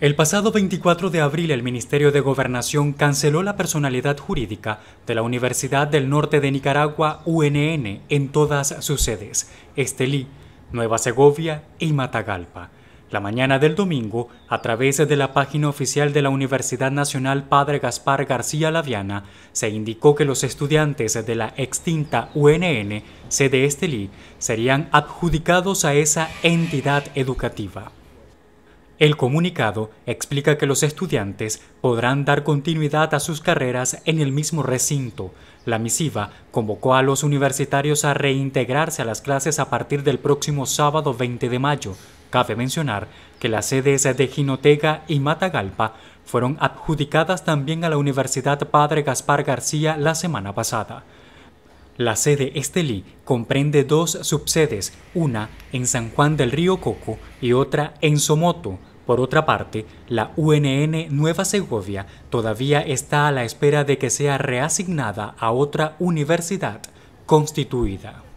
El pasado 24 de abril el Ministerio de Gobernación canceló la personalidad jurídica de la Universidad del Norte de Nicaragua, UNN, en todas sus sedes, Estelí, Nueva Segovia y Matagalpa. La mañana del domingo, a través de la página oficial de la Universidad Nacional Padre Gaspar García Laviana, se indicó que los estudiantes de la extinta UNN, sede Estelí, serían adjudicados a esa entidad educativa. El comunicado explica que los estudiantes podrán dar continuidad a sus carreras en el mismo recinto. La misiva convocó a los universitarios a reintegrarse a las clases a partir del próximo sábado 20 de mayo. Cabe mencionar que las sedes de Jinotega y Matagalpa fueron adjudicadas también a la Universidad Padre Gaspar García la semana pasada. La sede Estelí comprende dos subsedes, una en San Juan del Río Coco y otra en Somoto, por otra parte, la UNN Nueva Segovia todavía está a la espera de que sea reasignada a otra universidad constituida.